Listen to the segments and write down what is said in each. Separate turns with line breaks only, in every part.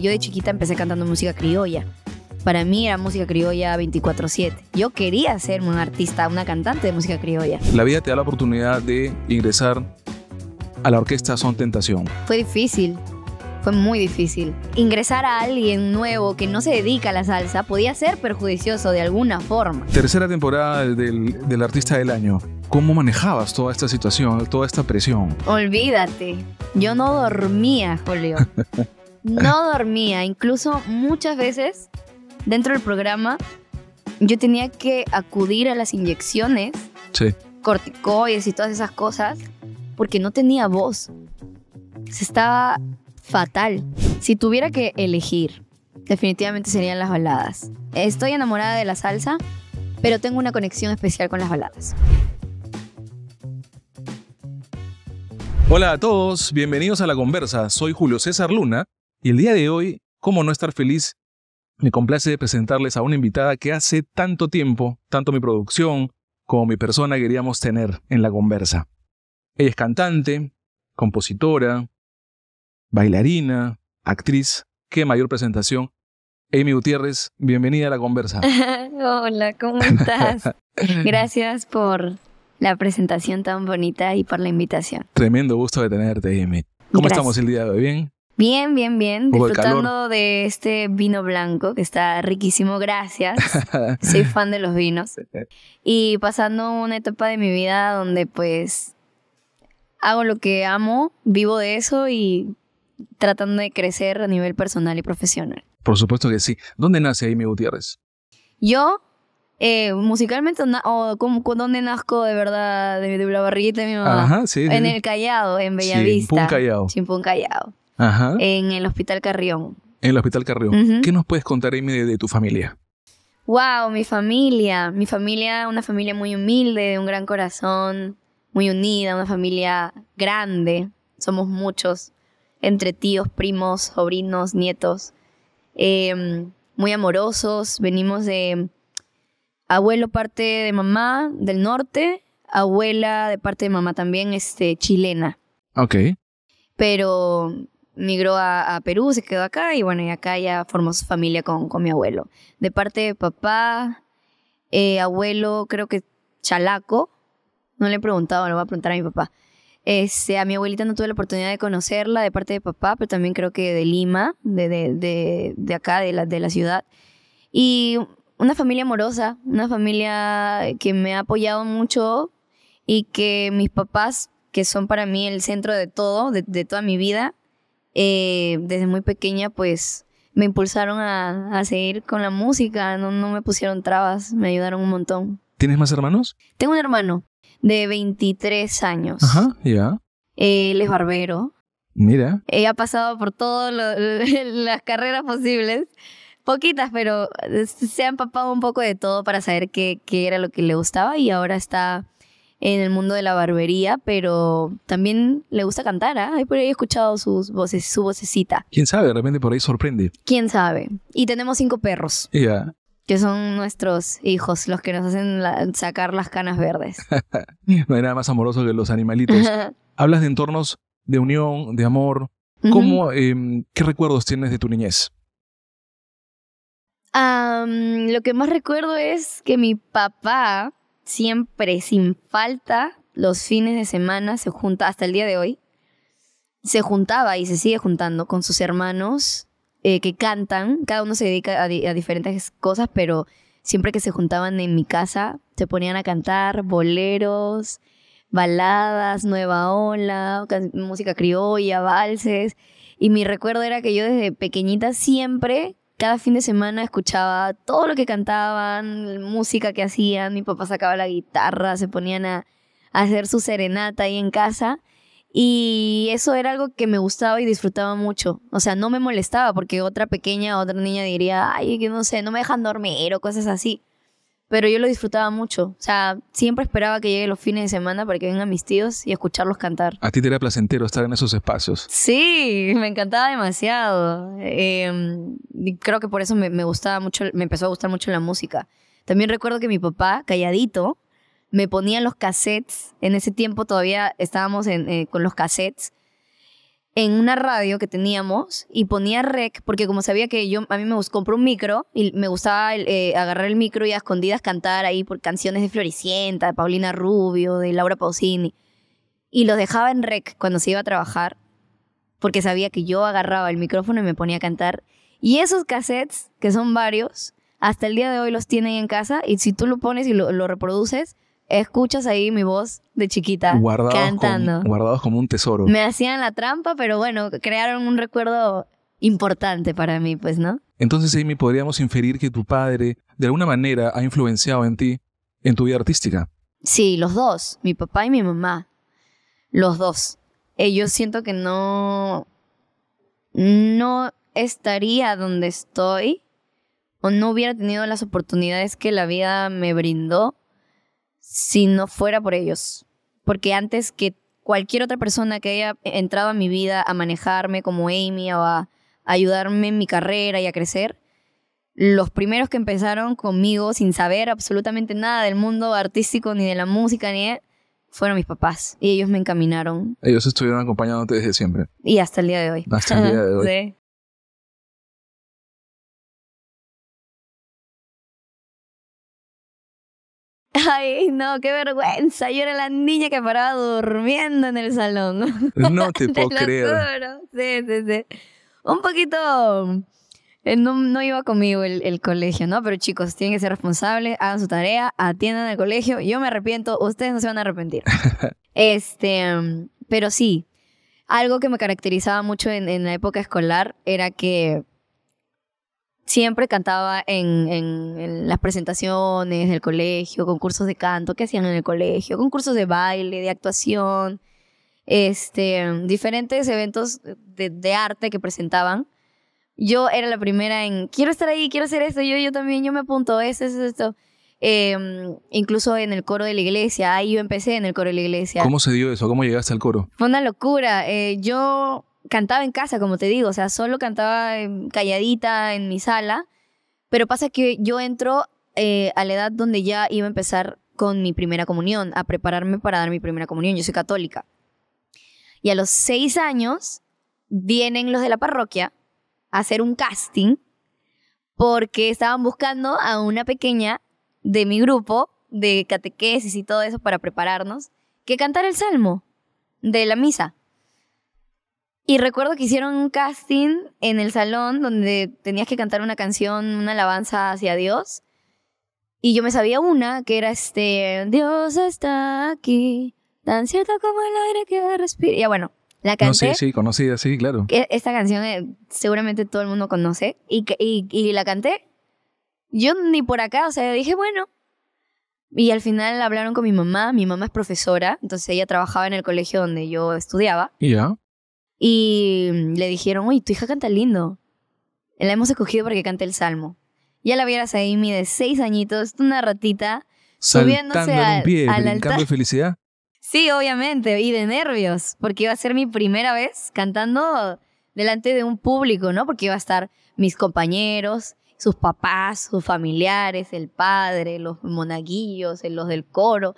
yo de chiquita empecé cantando música criolla. Para mí era música criolla 24/7. Yo quería ser un artista, una cantante de música criolla.
La vida te da la oportunidad de ingresar a la orquesta Son Tentación.
Fue difícil, fue muy difícil. Ingresar a alguien nuevo que no se dedica a la salsa podía ser perjudicioso de alguna forma.
Tercera temporada del, del Artista del Año. ¿Cómo manejabas toda esta situación, toda esta presión?
Olvídate, yo no dormía, Julio. No dormía, incluso muchas veces dentro del programa yo tenía que acudir a las inyecciones, corticoides y todas esas cosas, porque no tenía voz. Se estaba fatal. Si tuviera que elegir, definitivamente serían las baladas. Estoy enamorada de la salsa, pero tengo una conexión especial con las baladas.
Hola a todos, bienvenidos a La Conversa. Soy Julio César Luna y el día de hoy, ¿cómo no estar feliz? Me complace presentarles a una invitada que hace tanto tiempo, tanto mi producción como mi persona queríamos tener en la conversa. Ella es cantante, compositora, bailarina, actriz. Qué mayor presentación. Amy Gutiérrez, bienvenida a la conversa.
Hola, ¿cómo
estás?
Gracias por la presentación tan bonita y por la invitación.
Tremendo gusto de tenerte, Amy. ¿Cómo estamos el día de hoy? ¿Bien?
Bien, bien, bien. Disfrutando de este vino blanco que está riquísimo, gracias. Soy fan de los vinos. Eh. Y pasando una etapa de mi vida donde pues hago lo que amo, vivo de eso y tratando de crecer a nivel personal y profesional.
Por supuesto que sí. ¿Dónde nace Amy Gutiérrez?
Yo, eh, musicalmente, o ¿dónde nazco de verdad? De, la barriguita de mi mamá. Ajá, sí, en el Callao, en Bellavista. Chimpún Callao. Chimpún Callao. Ajá. en el Hospital Carrión.
En el Hospital Carrión. ¿Qué nos puedes contar, Amy, de, tu familia?
Wow, mi familia. Mi familia, una familia muy humilde, de un gran corazón, muy unida, una familia grande. Somos muchos, entre tíos, primos, sobrinos, nietos. Em, muy amorosos. Venimos de abuelo parte de mamá del norte, abuela de parte de mamá también, este, chilena. Ok. Pero migró a, Perú, se quedó acá y bueno, y acá ya formó su familia con, con mi abuelo. De parte de papá, eh, abuelo, creo que chalaco, no le he preguntado, lo voy a preguntar a mi papá. Este, a mi abuelita no tuve la oportunidad de conocerla de parte de papá, pero también creo que de Lima, de, de, de, acá, de la, de la ciudad. Y una familia amorosa, una familia que me ha apoyado mucho y que mis papás, que son para mí el centro de todo, de toda mi vida, eh, desde muy pequeña pues me impulsaron a, seguir con la música, no, no, me pusieron trabas, me ayudaron un montón.
¿Tienes más hermanos?
Tengo un hermano de 23 años.
Ajá, ya.
él es barbero. Mira. Ella ha pasado por todas las carreras posibles poquitas, pero eh, se ha empapado un poco de todo para saber qué, qué, era lo que le gustaba y ahora está en el mundo de la barbería, pero también le gusta cantar, ¿ah? Por ahí he escuchado sus su vocecita.
¿Quién sabe? De repente por ahí sorprende.
¿Quién sabe? Y tenemos cinco perros. Ya. Que son nuestros hijos, los que nos hacen sacar las canas verdes.
no hay nada más amoroso que los animalitos. Hablas de entornos de unión, de amor. ¿Cómo, em, ¿Qué recuerdos tienes de tu niñez?
lo que más recuerdo es que mi papá siempre, sin falta, los fines de semana se junta, hasta el día de hoy, se juntaba y se sigue juntando con sus hermanos eh, que cantan. Cada uno se dedica a, a, diferentes cosas, pero siempre que se juntaban en mi casa, se ponían a cantar boleros, baladas, nueva ola, música criolla, valses. Y mi recuerdo era que yo desde pequeñita siempre cada fin de semana escuchaba todo lo que cantaban, música que hacían, mi papá sacaba la guitarra, se ponían a, hacer su serenata ahí en casa. Y eso era algo que me gustaba y disfrutaba mucho. O sea, no me molestaba porque otra pequeña, otra niña diría, ay, que no sé, no me dejan dormir o cosas así pero yo lo disfrutaba mucho. O sea, siempre esperaba que llegue los fines de semana para que vengan mis tíos y escucharlos cantar.
¿A ti te era placentero estar en esos espacios?
Sí, me encantaba demasiado. Em, creo que por eso me, gustaba mucho, me empezó a gustar mucho la música. También recuerdo que mi papá, calladito, me ponía los cassettes. En ese tiempo todavía estábamos en, eh, con los cassettes en una radio que teníamos y ponía rec, porque como sabía que yo, a mí me compré un micro y me gustaba eh, agarrar el micro y a escondidas cantar ahí por canciones de Floricienta, de Paulina Rubio, de Laura Pausini. Y los dejaba en rec cuando se iba a trabajar, porque sabía que yo agarraba el micrófono y me ponía a cantar. Y esos cassettes, que son varios, hasta el día de hoy los tiene ahí en casa y si tú lo pones y lo, lo reproduces, escuchas ahí mi voz de chiquita guardados cantando. guardados
como un tesoro. Me
hacían la trampa, pero bueno, crearon un recuerdo importante para mí, pues, ¿no?
Entonces, Amy, podríamos inferir que tu padre, de alguna manera, ha influenciado en ti, en tu vida artística.
Sí, los dos, mi papá y mi mamá. Los dos. Eh, yo siento que no. No estaría donde estoy o no hubiera tenido las oportunidades que la vida me brindó si no fuera por ellos. Porque antes que cualquier otra persona que haya entrado a mi vida a manejarme como Amy o a ayudarme en mi carrera y a crecer, los primeros que empezaron conmigo sin saber absolutamente nada del mundo artístico, ni de la música, ni de, fueron mis papás. Y ellos me encaminaron.
Ellos estuvieron acompañándote desde siempre. Y hasta el día de hoy. Hasta el día de hoy. sí. Ay, no, qué vergüenza. Yo era la niña que paraba durmiendo en el
salón.
No te, puedo creer.
Sí, sí, sí. Un poquito. Eh, no, iba conmigo el, colegio, ¿no? Pero chicos, tienen que ser responsables, hagan su tarea, atiendan al colegio. Yo me arrepiento, ustedes no se van a arrepentir. este, mm, pero sí, algo que me caracterizaba mucho en la época escolar era que siempre cantaba en, las presentaciones del colegio, concursos de canto que hacían en el colegio, concursos de baile, de actuación, este, diferentes eventos de, arte que presentaban. Yo era la primera en, quiero estar ahí, quiero hacer esto, yo, yo también, yo me apunto, esto, esto, esto. Em, incluso en el coro de la iglesia, ahí yo empecé en el coro de la iglesia. ¿Cómo
se dio eso? ¿Cómo llegaste al coro?
Fue una locura. Eh, yo cantaba en casa, como te digo, o sea, solo cantaba calladita en mi sala, pero pasa que yo entro eh, a la edad donde ya iba a empezar con mi primera comunión, a prepararme para dar mi primera comunión, yo soy católica. Y a los seis años vienen los de la parroquia a hacer un casting porque estaban buscando a una pequeña de mi grupo de catequesis y todo eso para prepararnos que cantara el salmo de la misa. Y recuerdo que hicieron un casting en el salón donde tenías que cantar una canción, una alabanza hacia Dios. Y yo me sabía una que era este, Dios está aquí, tan cierto como el aire que respira. Ya bueno, la canté. sí, sí,
conocida, sí, claro.
Esta canción eh, seguramente todo el mundo conoce. Y, y, la canté. Yo ni por acá, o sea, dije, bueno. Y al final hablaron con mi mamá. Mi mamá es profesora, entonces ella trabajaba en el colegio donde yo estudiaba. Ya. Y mm, le dijeron, uy, tu hija canta lindo. La hemos escogido para que cante el salmo. Ya la vieras ahí, mi de seis añitos, una ratita,
Saltando un pie, al, al de felicidad.
Sí, obviamente, y de nervios, porque iba a ser mi primera vez cantando delante de un público, ¿no? Porque iba a estar mis compañeros, sus papás, sus familiares, el padre, los monaguillos, los del coro,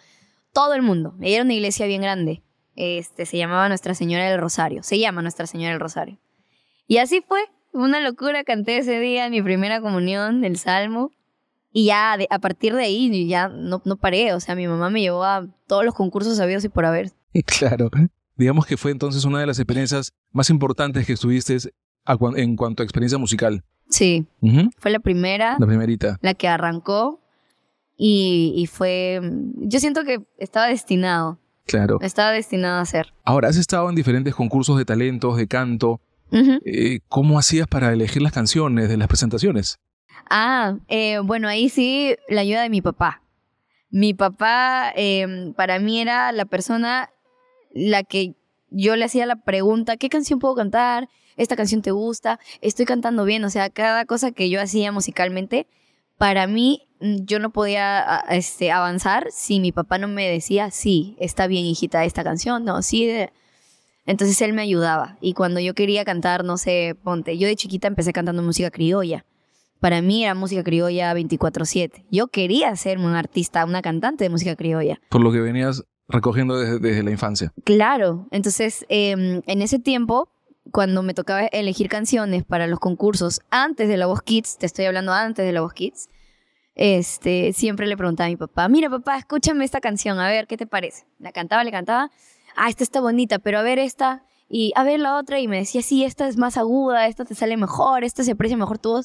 todo el mundo. Era una iglesia bien grande. Este, se llamaba Nuestra Señora del Rosario. Se llama Nuestra Señora del Rosario. Y así fue. Una locura. Canté ese día mi primera comunión del Salmo. Y ya a partir de ahí ya no, no paré. O sea, mi mamá me llevó a todos los concursos sabidos y por haber.
Claro. Digamos que fue entonces una de las experiencias más importantes que estuviste en cuanto a experiencia musical.
Sí. Fue la primera. La primerita. La que arrancó. y, fue... Yo siento que estaba destinado.
Claro. Estaba
destinado a ser.
Ahora, has estado en diferentes concursos de talentos, de canto. Eh, ¿Cómo hacías para elegir las canciones de las presentaciones?
Ah, eh, bueno, ahí sí la ayuda de mi papá. Mi papá em, para mí era la persona la que yo le hacía la pregunta, ¿qué canción puedo cantar? ¿Esta canción te gusta? ¿Estoy cantando bien? O sea, cada cosa que yo hacía musicalmente, para mí Mm, yo no podía ah, este, avanzar si mi papá no me decía, sí, está bien, hijita, esta canción, no, sí. Entonces él me ayudaba. Y cuando yo quería cantar, no sé, ponte, yo de chiquita empecé cantando música criolla. Para mí era música criolla 24/7. Yo quería ser un artista, una cantante de música criolla.
Por lo que venías recogiendo desde, la infancia.
Claro, entonces em, en ese tiempo, cuando me tocaba elegir canciones para los concursos antes de La Voz Kids, te estoy hablando antes de La Voz Kids, este, siempre le preguntaba a mi papá, mira papá, escúchame esta canción, a ver, ¿qué te parece? La cantaba, le cantaba, ah, esta está bonita, pero a ver esta, y a ver la otra, y me decía, sí, esta es más aguda, esta te sale mejor, esta se aprecia mejor tu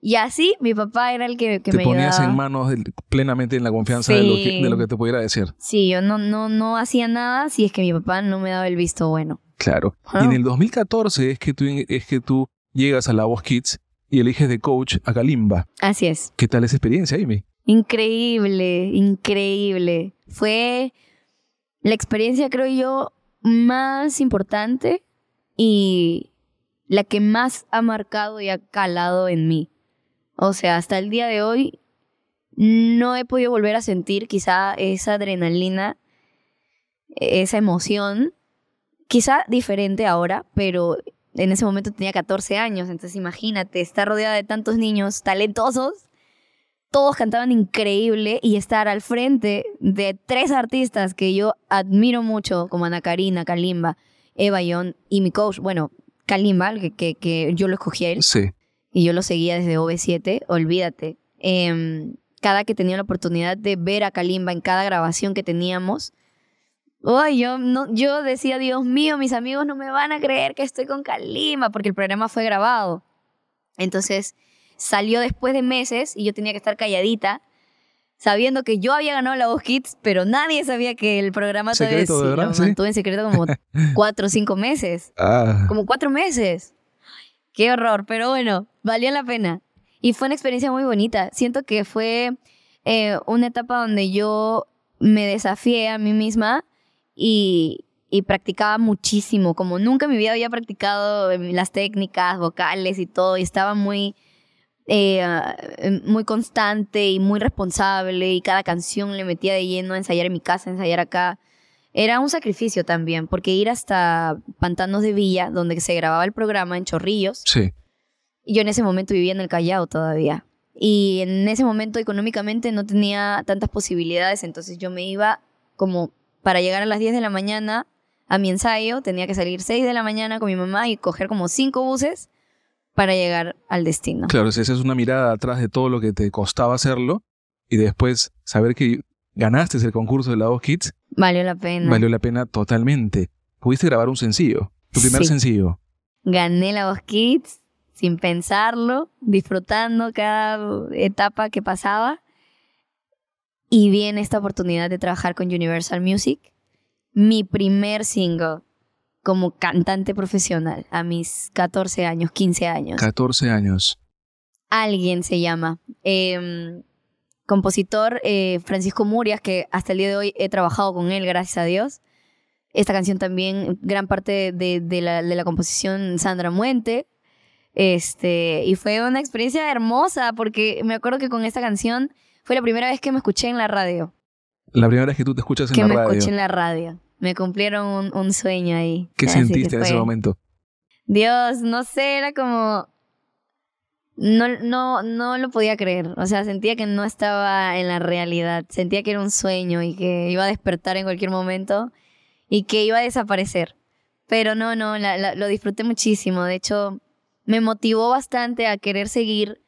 Y así mi papá era el que, que te me ponías en
manos plenamente en la confianza de, lo que, te pudiera decir.
Sí, yo no, no, no hacía nada si es que mi papá no me daba el visto bueno.
Claro. Y en el 2014 es que tú, es que tú llegas a La Voz Kids y eliges de coach a Galimba. Así es. ¿Qué tal esa experiencia, Amy?
Increíble, increíble. Fue la experiencia, creo yo, más importante y la que más ha marcado y ha calado en mí. O sea, hasta el día de hoy no he podido volver a sentir quizá esa adrenalina, esa emoción, quizá diferente ahora, pero en ese momento tenía 14 años, entonces imagínate, estar rodeada de tantos niños talentosos, todos cantaban increíble y estar al frente de tres artistas que yo admiro mucho, como Ana Karina, Kalimba, Eva Young y mi coach, bueno, Kalimba, que, que, yo lo escogí a él. Y yo lo seguía desde OV7, olvídate. Em, cada que tenía la oportunidad de ver a Kalimba en cada grabación que teníamos, yo, no, yo decía, Dios mío, mis amigos no me van a creer que estoy con Kalima, porque el programa fue grabado. Entonces salió después de meses y yo tenía que estar calladita, sabiendo que yo había ganado la voz Kids, pero nadie sabía que el programa todavía secreto, sí, en secreto como cuatro o cinco meses. Ah. Como cuatro meses. qué horror, pero bueno, valió la pena. Y fue una experiencia muy bonita. Siento que fue eh, una etapa donde yo me desafié a mí misma y, practicaba muchísimo, como nunca en mi vida había practicado las técnicas vocales y todo, y estaba muy, eh, muy constante y muy responsable, y cada canción le metía de lleno, a ensayar en mi casa, ensayar acá. Era un sacrificio también, porque ir hasta Pantanos de Villa, donde se grababa el programa en Chorrillos, sí. yo en ese momento vivía en el Callao todavía. Y en ese momento económicamente no tenía tantas posibilidades, entonces yo me iba como para llegar a las 10 de la mañana a mi ensayo, tenía que salir 6 de la mañana con mi mamá y coger como 5 buses para llegar al
destino. Claro, esa es una mirada atrás de todo lo que te costaba hacerlo y después saber que ganaste el concurso de la voz Kids.
Valió la pena. Valió
la pena totalmente. Pudiste grabar un sencillo, tu primer sencillo.
Gané la voz Kids sin pensarlo, disfrutando cada etapa que pasaba y viene esta oportunidad de trabajar con Universal Music. Mi primer single como cantante profesional a mis 14 años, 15 años.
14 años.
Alguien se llama. Em, compositor eh, Francisco Murias, que hasta el día de hoy he trabajado con él, gracias a Dios. Esta canción también, gran parte de, la, de la, composición Sandra Muente. Este, y fue una experiencia hermosa porque me acuerdo que con esta canción fue la primera vez que me escuché en la radio.
La primera vez que tú te escuchas en la radio. Que me escuché en la
radio. Me cumplieron un, sueño ahí.
¿Qué sentiste en ese momento?
Dios, no sé, era como... No, no, no lo podía creer. O sea, sentía que no estaba en la realidad. Sentía que era un sueño y que iba a despertar en cualquier momento y que iba a desaparecer. Pero no, no, lo disfruté muchísimo. De hecho, me motivó bastante a querer seguir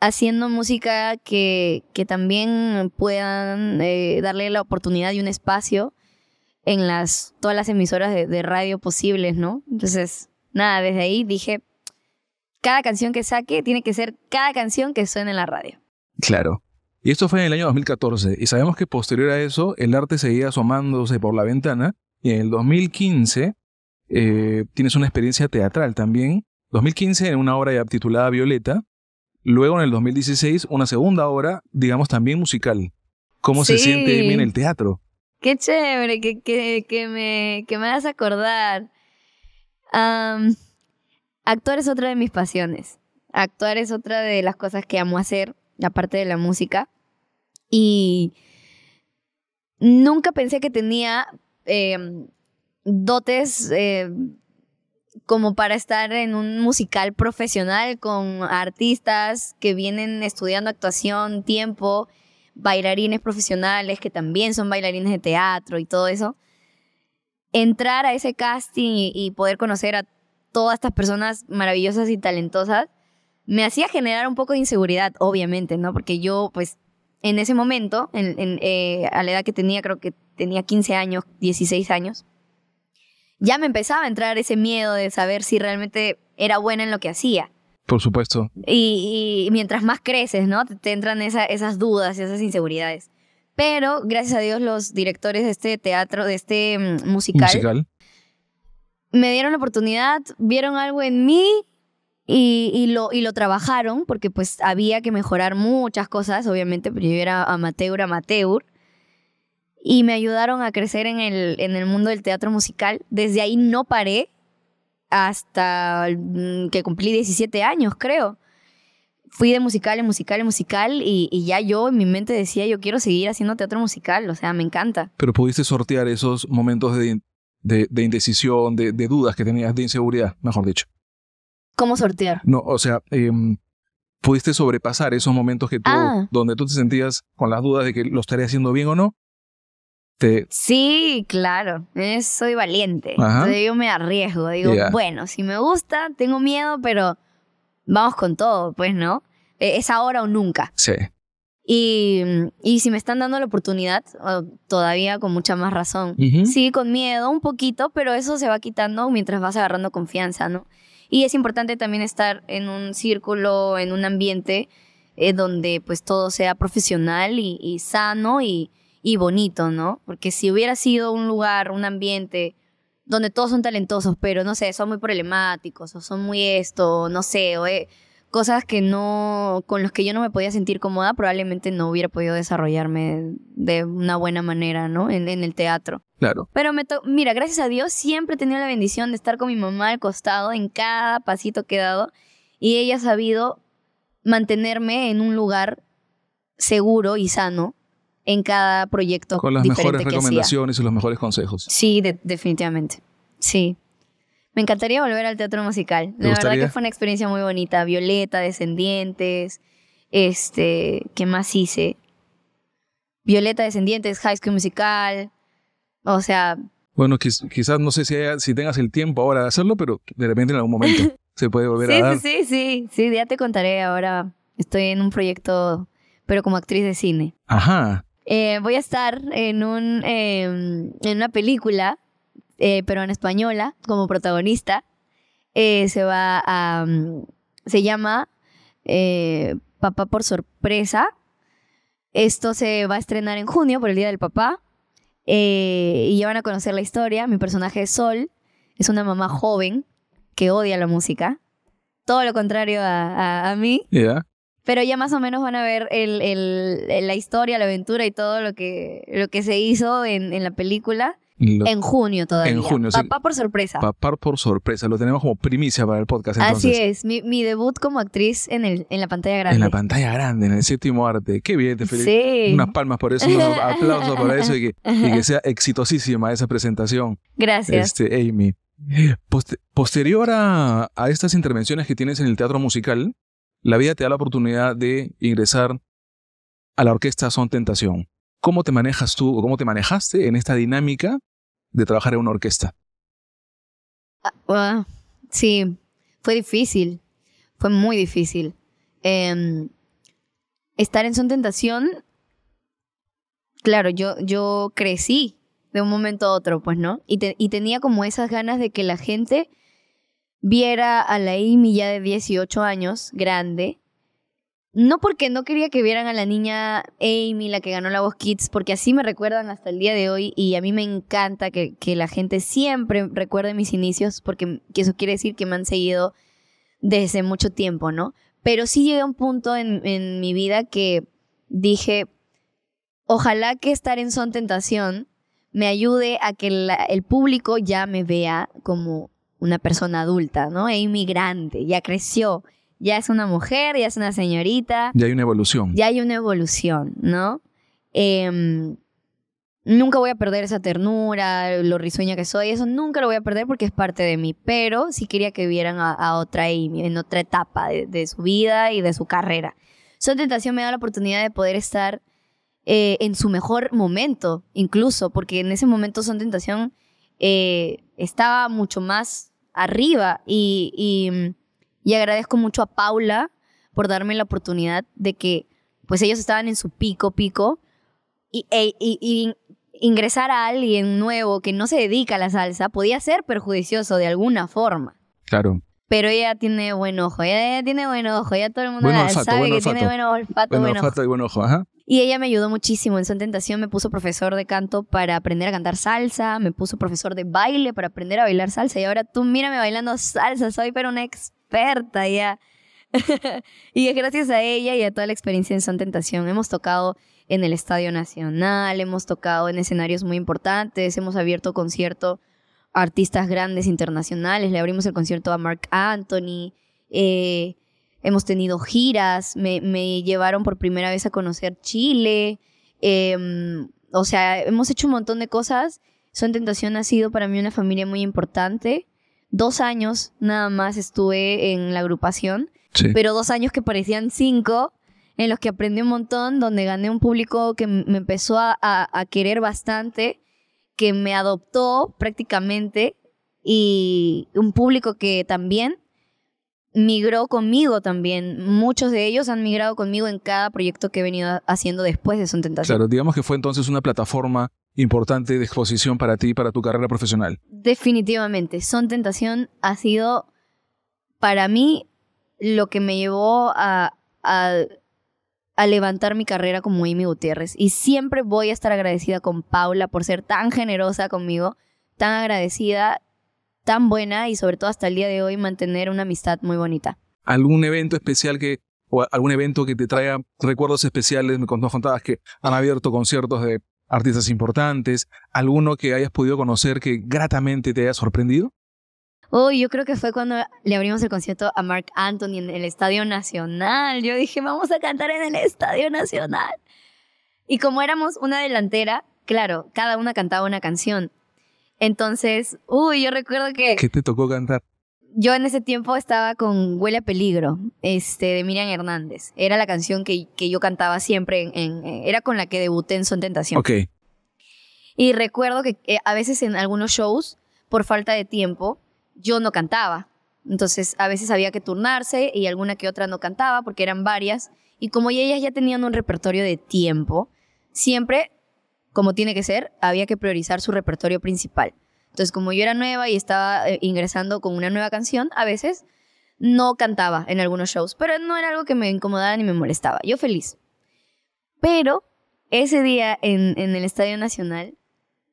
haciendo música que, que también puedan eh, darle la oportunidad y un espacio en las, todas las emisoras de, radio posibles, ¿no? Entonces, nada, desde ahí dije, cada canción que saque tiene que ser cada canción que suene en la radio.
Claro. Y esto fue en el año 2014, y sabemos que posterior a eso, el arte seguía asomándose por la ventana, y en el 2015 eh, tienes una experiencia teatral también. 2015 en una obra ya titulada Violeta, Luego en el 2016 una segunda obra, digamos también musical. ¿Cómo se siente Amy en el teatro?
Qué chévere, que, me, que me acordar. actuar es otra de mis pasiones. Actuar es otra de las cosas que amo hacer, aparte de la música. Y nunca pensé que tenía em, dotes eh, como para estar en un musical profesional con artistas que vienen estudiando actuación tiempo, bailarines profesionales que también son bailarines de teatro y todo eso. Entrar a ese casting y, poder conocer a todas estas personas maravillosas y talentosas me hacía generar un poco de inseguridad, obviamente, ¿no? Porque yo, pues, en ese momento, eh, a la edad que tenía, creo que tenía 15 años, 16 años, ya me empezaba a entrar ese miedo de saber si realmente era buena en lo que hacía.
Por supuesto.
Y, mientras más creces, ¿no? Te, entran esas dudas y esas inseguridades. Pero gracias a Dios los directores de este teatro, de este mm, musical, me dieron la oportunidad, vieron algo en mí y, lo, trabajaron porque pues había que mejorar muchas cosas, obviamente, porque yo era amateur, amateur y me ayudaron a crecer en el, en el mundo del teatro musical. Desde ahí no paré hasta mm, que cumplí 17 años, creo. Fui de musical en musical en musical y, ya yo en mi mente decía, yo quiero seguir haciendo teatro musical, o sea, me encanta.
Pero pudiste sortear esos momentos de, de, indecisión, de, de, dudas que tenías, de inseguridad, mejor dicho.
¿Cómo sortear?
No, o sea, em, pudiste sobrepasar esos momentos que tú, ah. donde tú te sentías con las dudas de que lo estaría haciendo bien o no,
Sí, claro, soy valiente. Entonces yo me arriesgo, digo, bueno, si me gusta, tengo miedo, pero vamos con todo, pues, ¿no? E, es ahora o nunca. Sí. Y, si me están dando la oportunidad, todavía con mucha más razón. Sí, con miedo un poquito, pero eso se va quitando mientras vas agarrando confianza, ¿no? Y es importante también estar en un círculo, en un ambiente eh, donde pues todo sea profesional y, y sano y, y bonito, ¿no? Porque si hubiera sido un lugar, un ambiente donde todos son talentosos, pero no sé, son muy problemáticos, o son muy esto, no sé, eh, cosas que no, con los que yo no me podía sentir cómoda, probablemente no hubiera podido desarrollarme de una buena manera, ¿no? En, el teatro. Claro. Pero me mira, gracias a Dios siempre he tenido la bendición de estar con mi mamá al costado en cada pasito que he dado y ella ha sabido mantenerme en un lugar seguro y sano en cada proyecto. Con las mejores recomendaciones
y los mejores consejos.
Sí, definitivamente. Sí. Me encantaría volver al teatro musical. La verdad que fue una experiencia muy bonita. Violeta, Descendientes, este, ¿qué más hice? Violeta, Descendientes, High School Musical, o sea...
Bueno, quizás no sé si, si tengas el tiempo ahora de hacerlo, pero de repente en algún momento se puede volver a dar. Sí,
sí, sí, sí, ya te contaré ahora. Estoy en un proyecto, pero como actriz de cine. Ajá. Eh, voy a estar en, un, em, en una película, eh, pero en española, como protagonista. Eh, se va a. Mm, se llama Papá por Sorpresa. Esto se va a estrenar en junio por el Día del Papá. y ya van a conocer la historia. Mi personaje es Sol. Es una mamá joven que odia la música. Todo lo contrario a, a, mí. Pero ya más o menos van a ver la historia, la aventura y todo lo que, se hizo en, la película.
en junio todavía. En junio, Papá
por sorpresa.
Papá por sorpresa. Lo tenemos como primicia para el podcast. Entonces. Así
es. Mi, debut como actriz en, el, en la pantalla grande. En la
pantalla grande, en el séptimo arte. Qué bien, te felicito. Sí. Unas palmas por eso, un aplausos por eso y que, sea exitosísima esa presentación. Gracias. Este, Amy. posterior a estas intervenciones que tienes en el teatro musical, la vida te da la oportunidad de ingresar a la orquesta Son Tentación. ¿Cómo te manejas tú o cómo te manejaste en esta dinámica de trabajar en una orquesta?
Ah, sí, fue difícil, fue muy difícil. Em, estar en Son Tentación, claro, yo, yo crecí de un momento a otro, pues, ¿no? y tenía como esas ganas de que la gente viera a la Amy ya de 18 años, grande. No porque no quería que vieran a la niña Amy, la que ganó la voz Kids, porque así me recuerdan hasta el día de hoy y a mí me encanta que, la gente siempre recuerde mis inicios, porque eso quiere decir que me han seguido desde mucho tiempo, ¿no? Pero sí llegué a un punto en, en mi vida que dije, ojalá que estar en Son Tentación me ayude a que el público ya me vea como una persona adulta, ¿no? E inmigrante, ya creció, ya es una mujer, ya es una señorita.
Ya hay una evolución. Ya
hay una evolución, ¿no? Em, nunca voy a perder esa ternura, lo risueña que soy, eso nunca lo voy a perder porque es parte de mí, pero sí quería que vieran a, otra Amy, en otra etapa de, su vida y de su carrera. Son tentación me da la oportunidad de poder estar eh, en su mejor momento, incluso, porque en ese momento Son Tentación eh, estaba mucho más arriba y, agradezco mucho a Paula por darme la oportunidad de que pues ellos estaban en su pico, pico, y, e, ingresar a alguien nuevo que no se dedica a la salsa podía ser perjudicioso de alguna forma. Claro. Pero ella tiene buen ojo, ella, tiene buen ojo, ya todo el mundo sabe que tiene buen olfato. y buen ojo, y ella me ayudó muchísimo en San Tentación, me puso profesor de canto para aprender a cantar salsa, me puso profesor de baile para aprender a bailar salsa y ahora tú mírame bailando salsa, soy pero una experta ya. y es gracias a ella y a toda la experiencia en Son Tentación. Hemos tocado en el Estadio Nacional, hemos tocado en escenarios muy importantes, hemos abierto concierto a artistas grandes internacionales, le abrimos el concierto a Mark Anthony, eh, hemos tenido giras, me, llevaron por primera vez a conocer Chile, em, o sea, hemos hecho un montón de cosas. Son Tentación ha sido para mí una familia muy importante. Dos años nada más estuve en la agrupación, pero dos años que parecían cinco, en los que aprendí un montón, donde gané un público que me empezó a querer bastante, que me adoptó prácticamente, y un público que también migró conmigo también. Muchos de ellos han migrado conmigo en cada proyecto que he venido haciendo después de Son tentación. Claro,
digamos que fue entonces una plataforma importante de exposición para ti y para tu carrera profesional.
Definitivamente, Son Tentación ha sido para mí lo que me llevó a, a, levantar mi carrera como Amy Gutiérrez. Y siempre voy a estar agradecida con Paula por ser tan generosa conmigo, tan agradecida tan buena y sobre todo hasta el día de hoy mantener una amistad muy bonita.
¿Algún evento especial que o algún evento que te traiga recuerdos especiales? Me dos contabas que han abierto conciertos de artistas importantes, alguno que hayas podido conocer que gratamente te haya sorprendido.
Oh, yo creo que fue cuando le abrimos el concierto a Mark Anthony en el Estadio Nacional. Yo dije, vamos a cantar en el Estadio Nacional. Y como éramos una delantera, claro, cada una cantaba una canción. Entonces, uy, yo recuerdo que... ¿Qué
te tocó cantar?
Yo en ese tiempo estaba con Huele a Peligro, este, de Miriam Hernández. Era la canción que, que yo cantaba siempre, eh, era con la que debuté en Son Tentación. Ok. Y recuerdo que eh, a veces en algunos shows, por falta de tiempo, yo no cantaba. Entonces, a veces había que turnarse y alguna que otra no cantaba porque eran varias. Y como ellas ya tenían un repertorio de tiempo, siempre como tiene que ser, había que priorizar su repertorio principal. Entonces, como yo era nueva y estaba eh, ingresando con una nueva canción, a veces no cantaba en algunos shows, pero no era algo que me incomodara ni me molestaba. Yo feliz. Pero ese día en, el Estadio Nacional,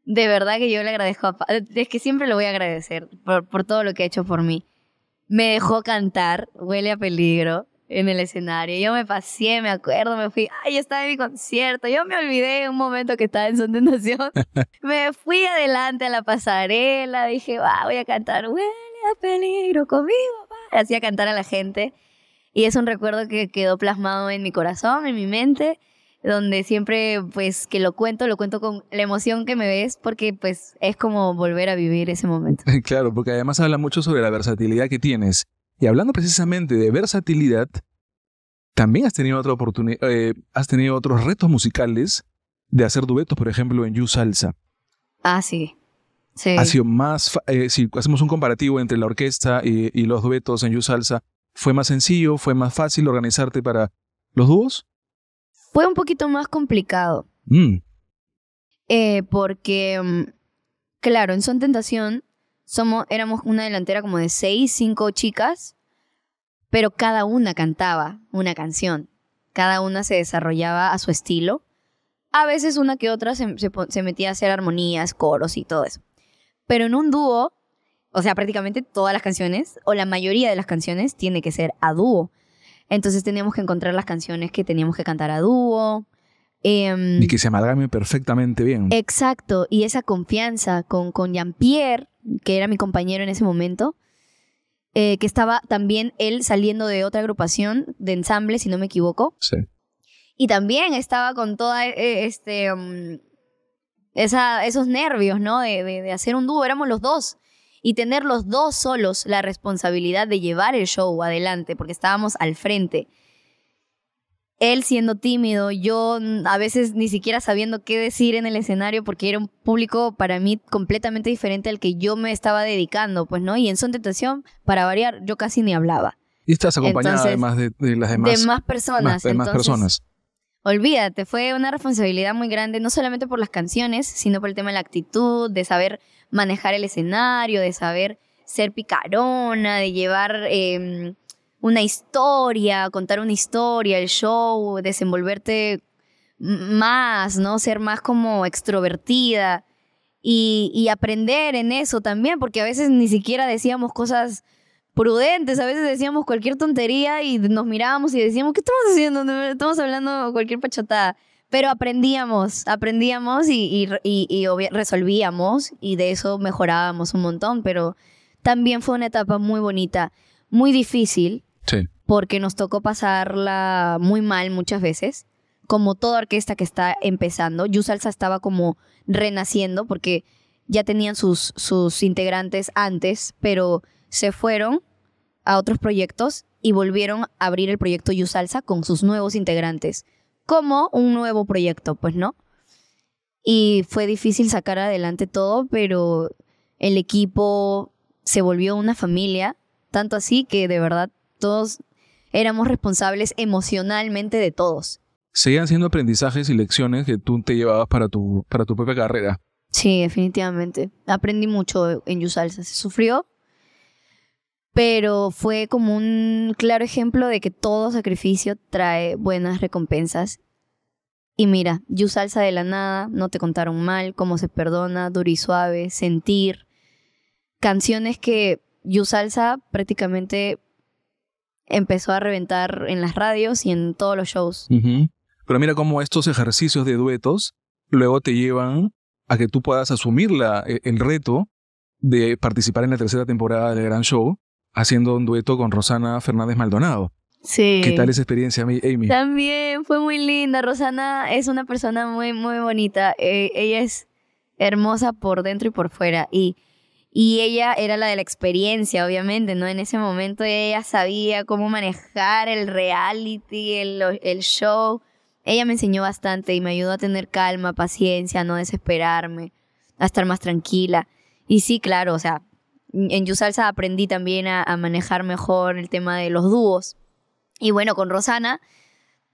de verdad que yo le agradezco a... Es que siempre lo voy a agradecer por todo lo que ha hecho por mí. Me dejó cantar, huele a peligro en el escenario. Yo me pasé, me acuerdo, me fui, ay, estaba en mi concierto, yo me olvidé un momento que estaba en Son me fui adelante a la pasarela, dije, va, voy a cantar, huele a peligro conmigo, va. Hacía cantar a la gente. Y es un recuerdo que quedó plasmado en mi corazón, en mi mente, donde siempre, pues, que lo cuento, lo cuento con la emoción que me ves, porque, pues, es como volver a vivir ese momento.
Claro, porque además habla mucho sobre la versatilidad que tienes y hablando precisamente de versatilidad, también has tenido, otra oportunidad, eh, has tenido otros retos musicales de hacer duetos, por ejemplo, en You Salsa.
Ah, sí. Ha sido
más, eh, si hacemos un comparativo entre la orquesta y, los duetos en You Salsa, ¿fue más sencillo, fue más fácil organizarte para los dúos?
Fue un poquito más complicado. Mm. Eh, porque, mm, claro, en Son Tentación somos, éramos una delantera como de seis, cinco chicas, pero cada una cantaba una canción. Cada una se desarrollaba a su estilo. A veces una que otra se, metía a hacer armonías, coros y todo eso. Pero en un dúo, o sea, prácticamente todas las canciones, o la mayoría de las canciones, tiene que ser a dúo. Entonces teníamos que encontrar las canciones que teníamos que cantar a dúo. Em, y
que se amalgame perfectamente bien.
Exacto, y esa confianza con, con Jean-Pierre, que era mi compañero en ese momento, eh, que estaba también él saliendo de otra agrupación de ensamble, si no me equivoco. Sí. Y también estaba con toda eh, este, mm, esa, esos nervios, ¿no? De, de, de hacer un dúo, éramos los dos. Y tener los dos solos la responsabilidad de llevar el show adelante, porque estábamos al frente él siendo tímido, yo a veces ni siquiera sabiendo qué decir en el escenario porque era un público para mí completamente diferente al que yo me estaba dedicando, pues, ¿no? Y en Son Tentación, para variar, yo casi ni hablaba.
Y estás acompañada además de, las demás, de más personas. Más, de más personas.
Olvídate, fue una responsabilidad muy grande, no solamente por las canciones, sino por el tema de la actitud, de saber manejar el escenario, de saber ser picarona, de llevar... Em, una historia, contar una historia, el show, desenvolverte más, ¿no? Ser más como extrovertida y, aprender en eso también, porque a veces ni siquiera decíamos cosas prudentes, a veces decíamos cualquier tontería y nos mirábamos y decíamos, ¿qué estamos haciendo? Estamos hablando cualquier pachotada. Pero aprendíamos, aprendíamos y, y resolvíamos y de eso mejorábamos un montón, pero también fue una etapa muy bonita, muy difícil, porque nos tocó pasarla muy mal muchas veces. Como toda orquesta que está empezando. Yusalsa estaba como renaciendo porque ya tenían sus, sus integrantes antes, pero se fueron a otros proyectos y volvieron a abrir el proyecto Yusalsa con sus nuevos integrantes. Como un nuevo proyecto, pues, ¿no? Y fue difícil sacar adelante todo, pero el equipo se volvió una familia, tanto así que de verdad todos éramos responsables emocionalmente de todos.
Seguían siendo aprendizajes y lecciones que tú te llevabas para tu, para tu propia carrera.
Sí, definitivamente. Aprendí mucho en Yusalsa. Se sufrió, pero fue como un claro ejemplo de que todo sacrificio trae buenas recompensas. Y mira, Salsa de la nada, no te contaron mal, cómo se perdona, duro y suave, sentir. Canciones que Salsa prácticamente empezó a reventar en las radios y en todos los shows.
Pero mira cómo estos ejercicios de duetos luego te llevan a que tú puedas asumir e, el reto de participar en la tercera temporada del Gran Show haciendo un dueto con Rosana Fernández Maldonado. Sí. ¿Qué tal esa experiencia, Amy?
También fue muy linda. Rosana es una persona muy, muy bonita. Eh, ella es hermosa por dentro y por fuera. Y y ella era la de la experiencia, obviamente, ¿no? En ese momento ella sabía cómo manejar el reality, el, show. Ella me enseñó bastante y me ayudó a tener calma, paciencia, a no desesperarme, a estar más tranquila. Y sí, claro, o sea, en Salsa aprendí también a, a, manejar mejor el tema de los dúos. Y bueno, con Rosana,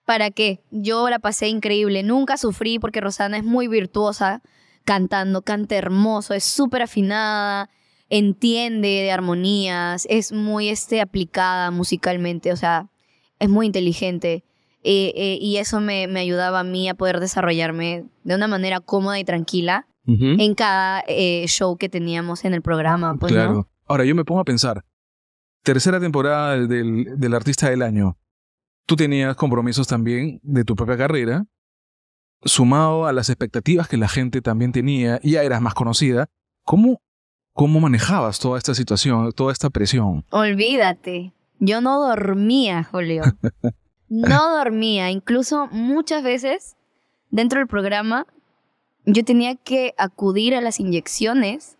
¿para qué? Yo la pasé increíble. Nunca sufrí porque Rosana es muy virtuosa cantando, canta hermoso, es súper afinada, entiende de armonías, es muy este, aplicada musicalmente, o sea, es muy inteligente. Eh, eh, y eso me, ayudaba a mí a poder desarrollarme de una manera cómoda y tranquila en cada eh, show que teníamos en el programa. Pues, claro.
Ahora yo me pongo a pensar, tercera temporada del, Artista del Año, tú tenías compromisos también de tu propia carrera, sumado a las expectativas que la gente también tenía, ya eras más conocida, ¿cómo, cómo manejabas toda esta situación, toda esta presión?
Olvídate, yo no dormía, Julio. no dormía, incluso muchas veces dentro del programa yo tenía que acudir a las inyecciones,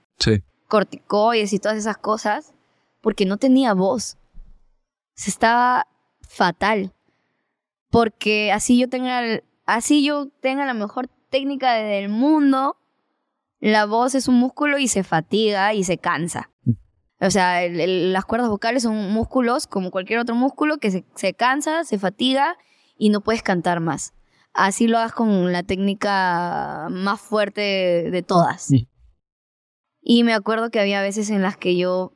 corticoides y todas esas cosas, porque no tenía voz. Se estaba fatal. Porque así yo tenía así yo tenga la mejor técnica del mundo, la voz es un músculo y se fatiga y se cansa. Mm. O sea, las cuerdas vocales son músculos como cualquier otro músculo que se, cansa, se fatiga y no puedes cantar más. Así lo hagas con la técnica más fuerte de, todas. Mm. Y me acuerdo que había veces en las que yo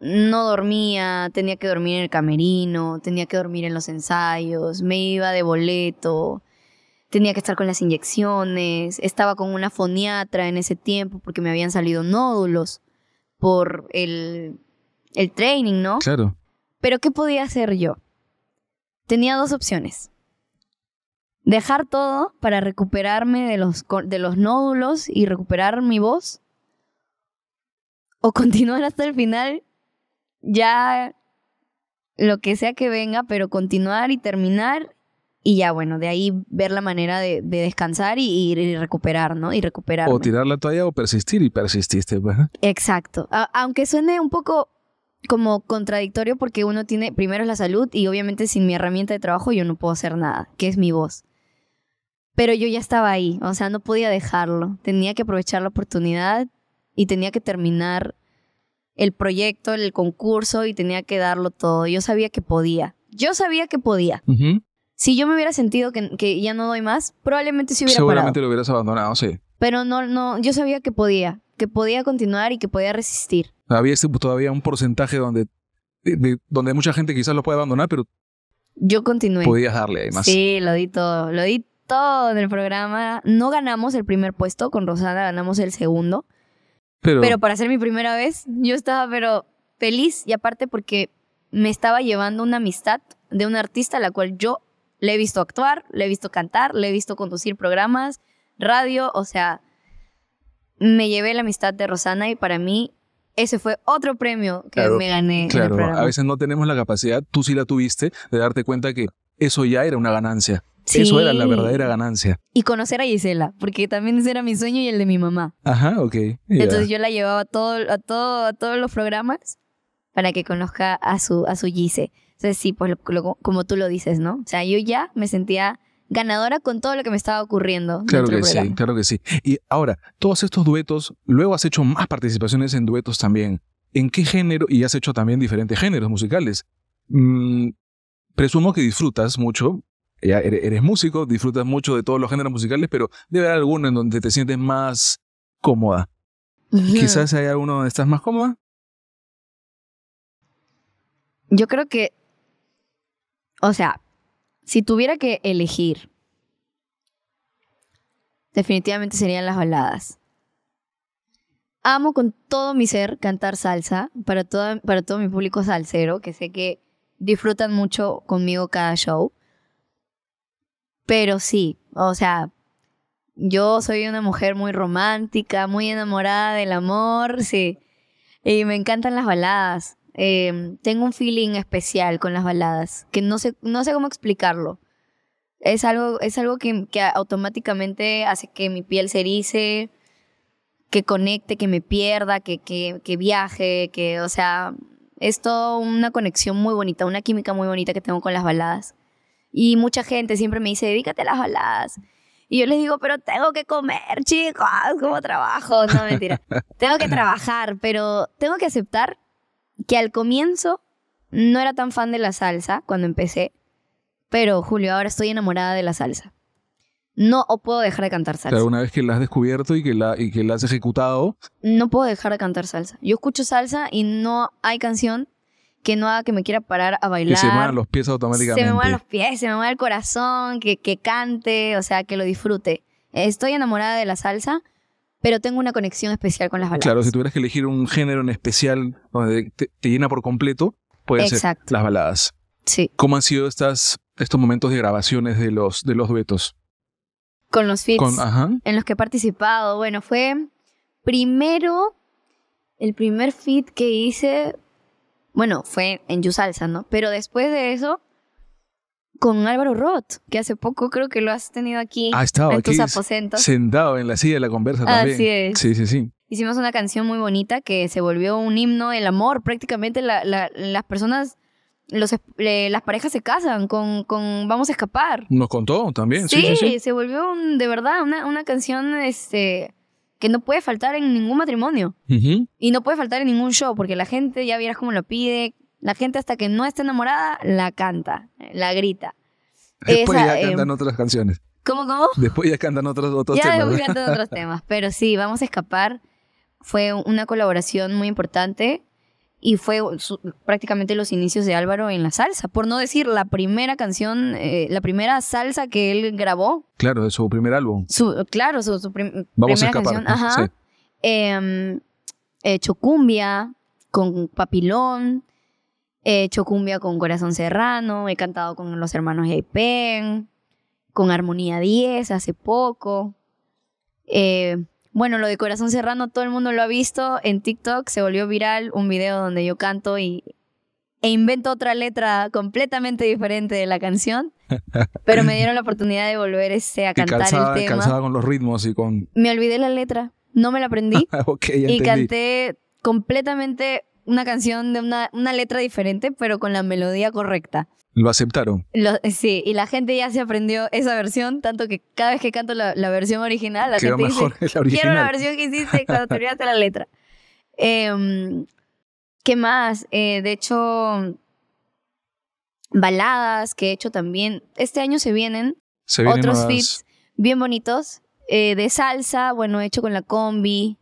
no dormía, tenía que dormir en el camerino, tenía que dormir en los ensayos, me iba de boleto, tenía que estar con las inyecciones, estaba con una foniatra en ese tiempo porque me habían salido nódulos por el, training, ¿no? Claro. Pero ¿qué podía hacer yo? Tenía dos opciones. Dejar todo para recuperarme de los, de los nódulos y recuperar mi voz. O continuar hasta el final, ya lo que sea que venga, pero continuar y terminar y ya bueno, de ahí ver la manera de, descansar y, recuperar, ¿no? Y recuperar. O tirar
la toalla o persistir y persististe, ¿verdad?
Pues, Exacto. aunque suene un poco como contradictorio porque uno tiene primero la salud y obviamente sin mi herramienta de trabajo yo no puedo hacer nada, que es mi voz. Pero yo ya estaba ahí, o sea, no podía dejarlo. Tenía que aprovechar la oportunidad y tenía que terminar el proyecto, el concurso y tenía que darlo todo. Yo sabía que podía. Yo sabía que podía si yo me hubiera sentido que, que ya no doy más, probablemente sí hubiera Seguramente
lo hubieras abandonado, sí.
Pero no, no, yo sabía que podía, que podía continuar y que podía resistir.
Había este, todavía un porcentaje donde, donde mucha gente quizás lo puede abandonar, pero...
Yo continué. Podías darle ahí más. Sí, lo di todo, lo di todo en el programa. No ganamos el primer puesto con Rosana, ganamos el segundo. Pero, pero, para ser mi primera vez, yo estaba pero feliz y aparte porque me estaba llevando una amistad de un artista a la cual yo le he visto actuar, le he visto cantar, le he visto conducir programas, radio, o sea, me llevé la amistad de Rosana y para mí ese fue otro premio que me gané. Claro, a veces
no tenemos la capacidad, tú sí la tuviste, de darte cuenta que eso ya era una ganancia. Sí. Eso era la verdadera ganancia.
Y conocer a Gisela, porque también ese era mi sueño y el de mi mamá.
Ajá, ok. Entonces yo
la llevaba a, todo, a, todos los programas para que conozca a su, a su Gise sí, pues como tú lo dices, ¿no? O sea, yo ya me sentía ganadora con todo lo que me estaba ocurriendo. Claro que sí,
claro que sí. Y ahora, todos estos duetos, luego has hecho más participaciones en duetos también. ¿En qué género? Y has hecho también diferentes géneros musicales. Mm, presumo que disfrutas mucho, eres, músico, disfrutas mucho de todos los géneros musicales, pero debe haber alguno en donde te sientes más cómoda. Quizás hay alguno donde estás más cómoda.
Yo creo que o sea, si tuviera que elegir, definitivamente serían las baladas. Amo con todo mi ser cantar salsa para, todo, mi público salsero, que sé que disfrutan mucho conmigo cada show. Pero sí, o sea, yo soy una mujer muy romántica, muy enamorada del amor, sí. Y me encantan las baladas. Em, tengo un feeling especial con las baladas, que no sé, no sé cómo explicarlo. Es algo, es algo que, que automáticamente hace que mi piel se erice, que conecte, que me pierda, que, que, que viaje, que, o sea, es toda una conexión muy bonita, una química muy bonita que tengo con las baladas. Y mucha gente siempre me dice, dedícate a las baladas. Y yo les digo, pero tengo que comer, chicos, ¿cómo trabajo? No, mentira. tengo que trabajar, pero tengo que aceptar que al comienzo no era tan fan de la salsa cuando empecé, pero Julio, ahora estoy enamorada de la salsa. No o puedo dejar de cantar salsa.
una vez que la has descubierto y que la, y que la has ejecutado.
No puedo dejar de cantar salsa. Yo escucho salsa y no hay canción que no haga que me quiera parar a bailar. Que se muevan los
pies automáticamente. Se me muevan los
pies, se me mueva el corazón, que, que cante, o sea, que lo disfrute. Estoy enamorada de la salsa pero tengo una conexión especial con las baladas. Claro,
si tuvieras que elegir un género en especial donde te, llena por completo, puede ser las baladas. Sí. ¿Cómo han sido estas, estos momentos de grabaciones de los, de los duetos?
Con los feats en los que he participado. Bueno, fue primero, el primer fit que hice, bueno, fue en You Salsa, ¿no? Pero después de eso, con Álvaro Roth, que hace poco creo que lo has tenido aquí ah, en tus aposentos.
Sentado en la silla de la conversa ah, también. Así es. Sí, sí, sí.
Hicimos una canción muy bonita que se volvió un himno del amor. Prácticamente las personas, las parejas se casan con, Vamos a escapar.
Nos contó también. Sí, sí,
se volvió de verdad una, canción este, que no puede faltar en ningún matrimonio.
Y
no puede faltar en ningún show, porque la gente ya vieras cómo lo pide, la gente hasta que no está enamorada, la canta, la grita.
Después ya em, cantan otras canciones. ¿Cómo, cómo? Después ya cantan otros, otros temas. Ya cantan otros
temas. Pero sí, Vamos a Escapar fue una colaboración muy importante y fue prácticamente los inicios de Álvaro en la salsa. Por no decir la primera canción, eh, la primera salsa que él grabó.
Claro, de su primer álbum.
claro, su, su canción. Vamos primera a escapar, canción. Ajá. Em, eh, Chocumbia, con Papilón. He hecho cumbia con Corazón Serrano, he cantado con los hermanos J-Pen, con Armonía 10 hace poco. Eh, bueno, lo de Corazón Serrano todo el mundo lo ha visto en TikTok, se volvió viral un video donde yo canto y, e invento otra letra completamente diferente de la canción, pero me dieron la oportunidad de volver a cantar el tema. Cansada
con los ritmos y con...
Me olvidé la letra,
no me la aprendí y canté
completamente una canción de una, una letra diferente, pero con la melodía correcta.
Lo aceptaron.
sí, y la gente ya se aprendió esa versión, tanto que cada vez que canto la, la versión original, la gente dice, quiero la versión que hiciste cuando te olvidaste la letra. Em, ¿Qué más? Eh, de hecho, baladas que he hecho también. Este año se vienen, otros fits bien bonitos eh, de salsa, bueno, hecho con la combi.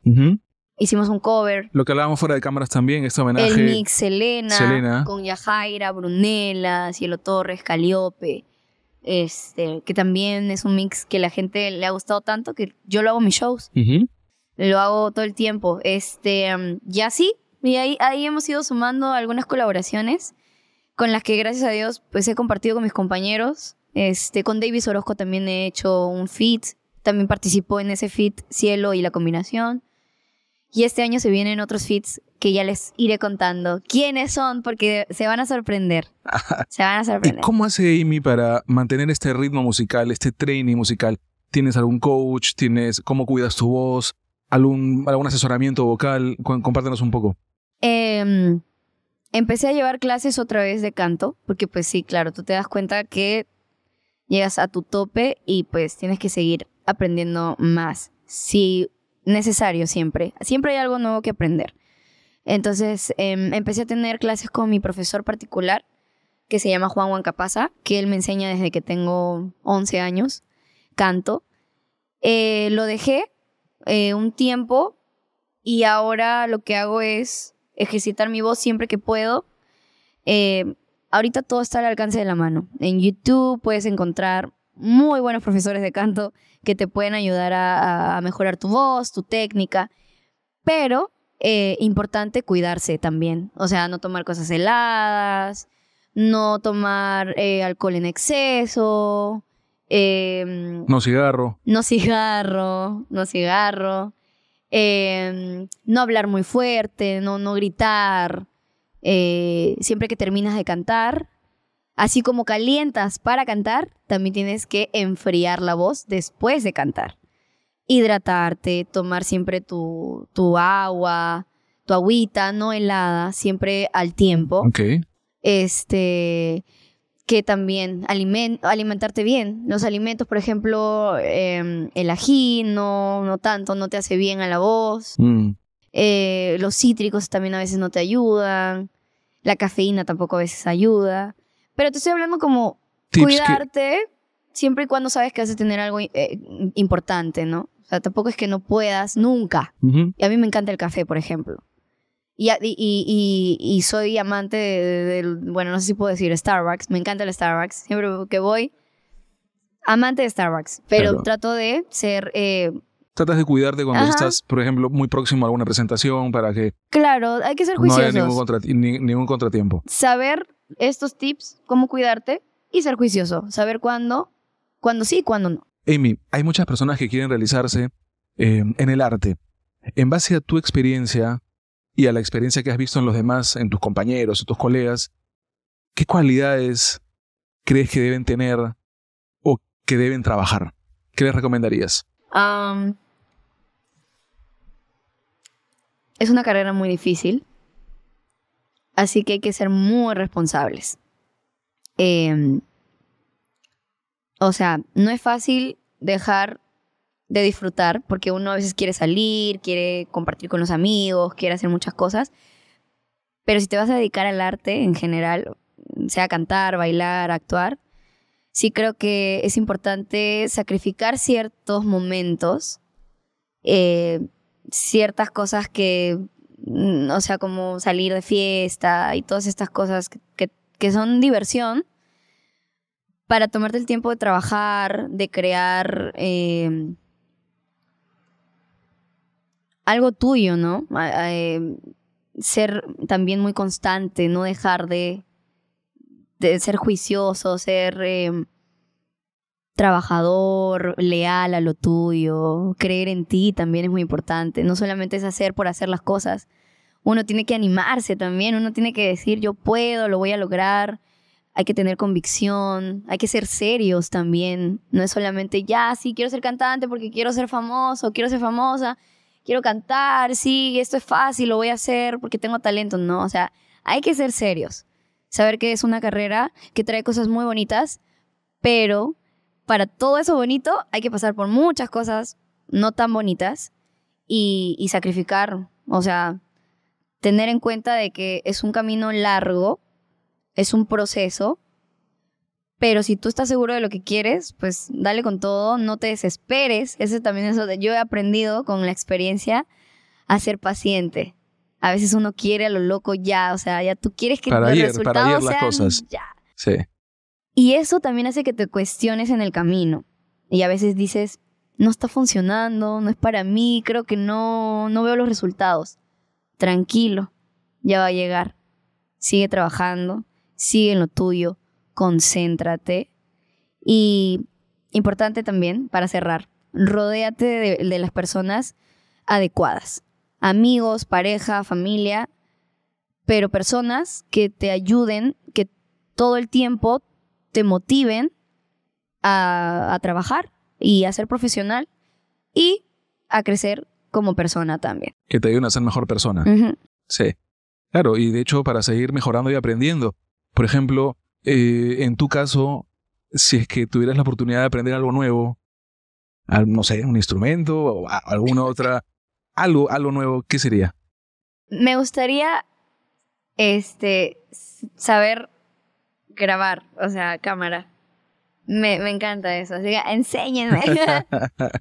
Hicimos un cover.
Lo que hablábamos fuera de cámaras también, este homenaje. El mix Selena, con
Yajaira, Brunela, Cielo Torres, Caliope. Este, que también es un mix que la gente le ha gustado tanto que yo lo hago en mis shows. Lo hago todo el tiempo. Este, mm, y así, y ahí, ahí hemos ido sumando algunas colaboraciones con las que gracias a Dios pues he compartido con mis compañeros. Este, con Davis Orozco también he hecho un feat. También participó en ese feat Cielo y la combinación. Y este año se vienen otros feats que ya les iré contando quiénes son porque se van a sorprender. Se van a
sorprender. ¿Cómo hace Amy para mantener este ritmo musical, este training musical? ¿Tienes algún coach? ¿Tienes cómo cuidas tu voz? ¿Algún, algún asesoramiento vocal? Compártenos un poco.
Em, empecé a llevar clases otra vez de canto, porque pues sí, claro, tú te das cuenta que llegas a tu tope y pues tienes que seguir aprendiendo más. Si necesario siempre. Siempre hay algo nuevo que aprender. Entonces em, empecé a tener clases con mi profesor particular, que se llama Juan Juan Capaza, que él me enseña desde que tengo 11 años, canto. Eh, lo dejé eh, un tiempo y ahora lo que hago es ejercitar mi voz siempre que puedo. Eh, ahorita todo está al alcance de la mano. En YouTube puedes encontrar muy buenos profesores de canto que te pueden ayudar a, mejorar tu voz, tu técnica, pero eh, importante cuidarse también, o sea, no tomar cosas heladas, no tomar eh, alcohol en exceso. Em,
no cigarro.
No cigarro, no cigarro. Em, no hablar muy fuerte, no, no gritar. Eh, siempre que terminas de cantar, Así como calientas para cantar, también tienes que enfriar la voz después de cantar. Hidratarte, tomar siempre tu, agua, tu agüita no helada, siempre al tiempo. Ok. Este, que también alimentarte bien. Los alimentos, por ejemplo, em, el ají, no, no tanto, no te hace bien a la voz. Mm. Eh, los cítricos también a veces no te ayudan. La cafeína tampoco a veces ayuda. Pero te estoy hablando como
cuidarte
siempre y cuando sabes que vas a tener algo eh, importante, ¿no? O sea, tampoco es que no puedas nunca. Y a mí me encanta el café, por ejemplo. Y, y, soy amante del, bueno, no sé si puedo decir Starbucks, me encanta el Starbucks, siempre que voy, amante de Starbucks, pero trato de ser... Eh,
Tratas de cuidarte cuando estás, por ejemplo, muy próximo a alguna presentación para que...
Claro, hay que ser juiciosos. No
hay ningún contratiempo.
Saber estos tips, cómo cuidarte y ser juicioso, saber cuándo, cuándo sí y cuándo no.
Amy, hay muchas personas que quieren realizarse eh, en el arte. En base a tu experiencia y a la experiencia que has visto en los demás, en tus compañeros, en tus colegas, ¿qué cualidades crees que deben tener o que deben trabajar? ¿Qué les recomendarías?
es una carrera muy difícil. Así que hay que ser muy responsables. Em, o sea, no es fácil dejar de disfrutar porque uno a veces quiere salir, quiere compartir con los amigos, quiere hacer muchas cosas. Pero si te vas a dedicar al arte en general, sea cantar, bailar, actuar, sí creo que es importante sacrificar ciertos momentos, eh, ciertas cosas que Mm, o sea, como salir de fiesta y todas estas cosas que, que, son diversión, para tomarte el tiempo de trabajar, de crear em, algo tuyo, ¿no? Em, ser también muy constante, no dejar de, de ser juicioso, ser... Em, trabajador, leal a lo tuyo, creer en ti también es muy importante. No solamente es hacer por hacer las cosas. Uno tiene que animarse también, uno tiene que decir yo puedo, lo voy a lograr. Hay que tener convicción, hay que ser serios también. No es solamente ya, sí, quiero ser cantante porque quiero ser famoso, quiero ser famosa, quiero cantar, sí, esto es fácil, lo voy a hacer porque tengo talento. No, o sea, hay que ser serios. Saber que es una carrera que trae cosas muy bonitas, pero para todo eso bonito hay que pasar por muchas cosas no tan bonitas y, sacrificar, o sea, tener en cuenta de que es un camino largo, es un proceso, pero si tú estás seguro de lo que quieres, pues dale con todo, no te desesperes, eso también es lo que yo he aprendido con la experiencia a ser paciente. A veces uno quiere a lo loco ya, o sea, ya tú quieres que para los resultados las cosas. ya. Sí. Y eso también hace que te cuestiones en el camino. Y a veces dices, no está funcionando, no es para mí, creo que no, no veo los resultados. Tranquilo, ya va a llegar. Sigue trabajando, sigue en lo tuyo, concéntrate. Y importante también, para cerrar, rodéate de las personas adecuadas. Amigos, pareja, familia, pero personas que te ayuden, que todo el tiempo te motiven a, trabajar y a ser profesional y a crecer como persona también.
Que te ayuden a ser mejor persona. Sí. Claro, y de hecho para seguir mejorando y aprendiendo. Por ejemplo, eh, en tu caso, si es que tuvieras la oportunidad de aprender algo nuevo, no sé, un instrumento o alguna otra, algo, algo nuevo, ¿qué sería?
Me gustaría este, saber grabar, o sea, cámara. Me, encanta eso, así que enséñenme.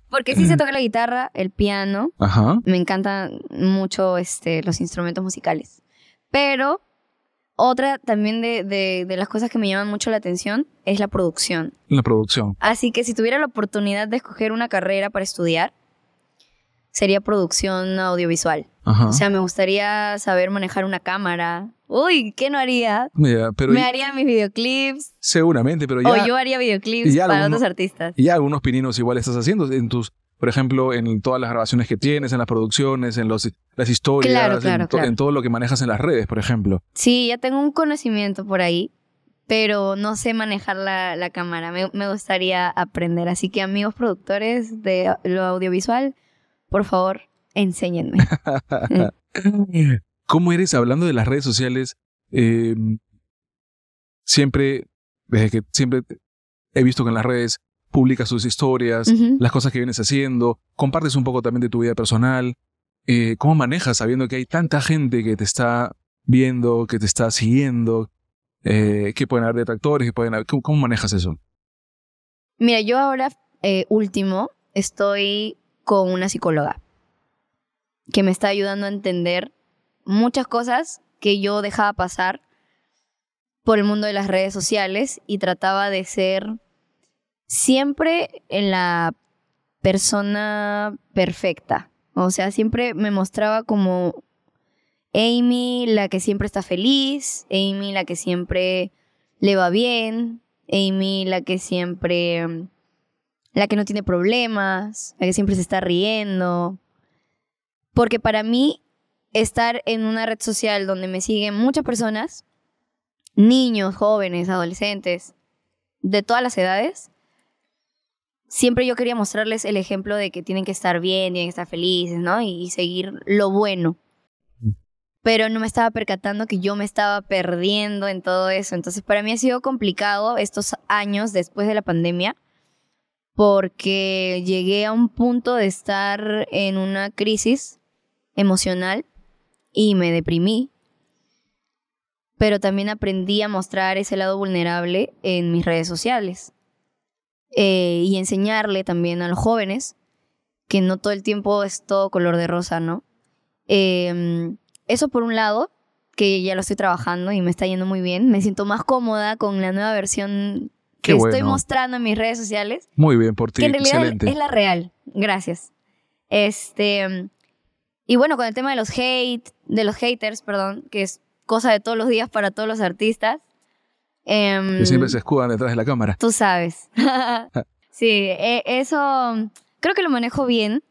Porque sí se toca la guitarra, el piano. Ajá. Me encantan mucho este, los instrumentos musicales. Pero otra también de, de, las cosas que me llaman mucho la atención es la producción.
La producción.
Así que si tuviera la oportunidad de escoger una carrera para estudiar, sería producción audiovisual. O sea, me gustaría saber manejar una cámara. Uy, ¿qué no haría?
me haría
mis videoclips.
Seguramente, pero ya... O yo haría
videoclips para otros artistas. Y
algunos pininos igual estás haciendo en tus... Por ejemplo, en todas las grabaciones que tienes, en las producciones, en los, las historias, en, en todo lo que manejas en las redes, por ejemplo.
Sí, ya tengo un conocimiento por ahí pero no sé manejar la, cámara. Me, me, gustaría aprender. Así que amigos productores de lo audiovisual, por favor, enséñenme.
¿Cómo eres hablando de las redes sociales? Em, siempre, desde que siempre he visto que en las redes publicas tus historias, las cosas que vienes haciendo, compartes un poco también de tu vida personal. Eh, ¿Cómo manejas sabiendo que hay tanta gente que te está viendo, que te está siguiendo, eh, que pueden haber detractores, que pueden ¿cómo, manejas eso?
Mira, yo ahora, eh, último, estoy con una psicóloga que me está ayudando a entender muchas cosas que yo dejaba pasar por el mundo de las redes sociales y trataba de ser siempre en la persona perfecta. O sea, siempre me mostraba como Amy, la que siempre está feliz, Amy, la que siempre le va bien, Amy, la que siempre mm, la que no tiene problemas, la que siempre se está riendo. Porque para mí, estar en una red social donde me siguen muchas personas, niños, jóvenes, adolescentes, de todas las edades, siempre yo quería mostrarles el ejemplo de que tienen que estar bien, tienen que estar felices, ¿no? Y, y seguir lo bueno. Mm. Pero no me estaba percatando que yo me estaba perdiendo en todo eso. Entonces, para mí ha sido complicado estos años después de la pandemia porque llegué a un punto de estar en una crisis emocional y me deprimí. Pero también aprendí a mostrar ese lado vulnerable en mis redes sociales eh, y enseñarle también a los jóvenes que no todo el tiempo es todo color de rosa, ¿no? Em, eso por un lado, que ya lo estoy trabajando y me está yendo muy bien. Me siento más cómoda con la nueva versión que estoy mostrando en mis redes sociales.
Muy bien por ti. Que en realidad Excelente. es la
real. Gracias. Este. Y bueno, con el tema de los hate, de los haters, perdón, que es cosa de todos los días para todos los artistas. Em, que siempre se
escudan detrás de la cámara.
Tú sabes. sí, e, eso creo que lo manejo bien.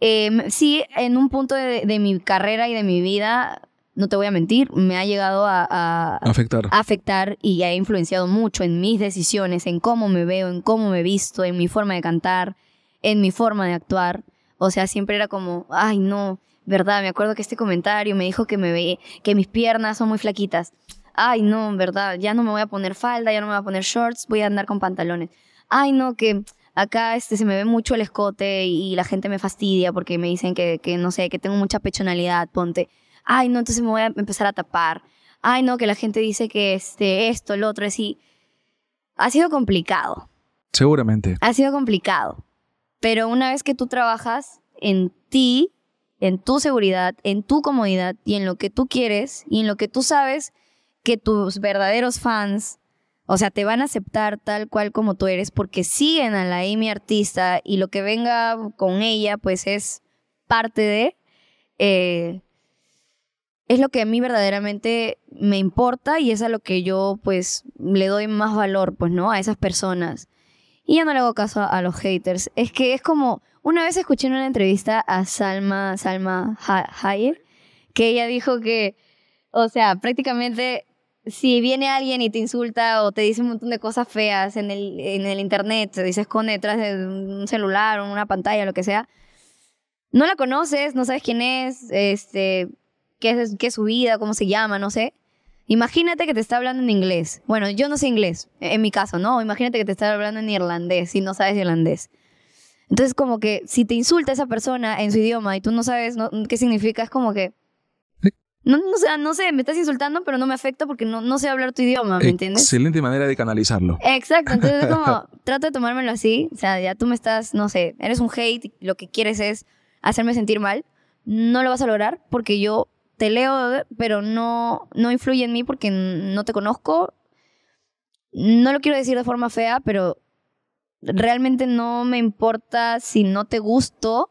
Em, sí, en un punto de mi carrera y de mi vida no te voy a mentir, me ha llegado a,
afectar.
y ha influenciado mucho en mis decisiones, en cómo me veo, en cómo me visto, en mi forma de cantar, en mi forma de actuar. O sea, siempre era como, ay, no, verdad, me acuerdo que este comentario me dijo que me ve, que mis piernas son muy flaquitas. Ay, no, verdad, ya no me voy a poner falda, ya no me voy a poner shorts, voy a andar con pantalones. Ay, no, que acá este, se me ve mucho el escote y, la gente me fastidia porque me dicen que, que no sé, que tengo mucha pechonalidad, ponte ay, no, entonces me voy a empezar a tapar, ay, no, que la gente dice que este, esto, el otro, así. Ha sido complicado.
Seguramente.
Ha sido complicado. Pero una vez que tú trabajas en ti, en tu seguridad, en tu comodidad y en lo que tú quieres y en lo que tú sabes que tus verdaderos fans, o sea, te van a aceptar tal cual como tú eres porque siguen a la Amy artista y lo que venga con ella pues es parte de, eh, es lo que a mí verdaderamente me importa y es a lo que yo pues le doy más valor, pues, ¿no? A esas personas. Y ya no le hago caso a, los haters. Es que es como, una vez escuché en una entrevista a Salma, Salma Hayek, que ella dijo que, o sea, prácticamente si viene alguien y te insulta o te dice un montón de cosas feas en el, en el internet, te dices con detrás de un celular o una pantalla, lo que sea, no la conoces, no sabes quién es, este, qué es, su vida, cómo se llama, no sé. Imagínate que te está hablando en inglés. Bueno, yo no sé inglés, e-, en mi caso, ¿no? Imagínate que te está hablando en irlandés y no sabes irlandés. Entonces, como que si te insulta esa persona en su idioma y tú no sabes qué significa, es como que... No, no, sé, me estás insultando, pero no me afecta porque no, no sé hablar tu idioma, ¿me entiendes?
Excelente manera de canalizarlo.
Exacto, entonces como trato de tomármelo así, o sea, ya tú me estás, no sé, eres un hate, lo que quieres es hacerme sentir mal, no lo vas a lograr porque yo te leo, pero no, no influye en mí porque no te conozco. No lo quiero decir de forma fea, pero realmente no me importa si no te gusto,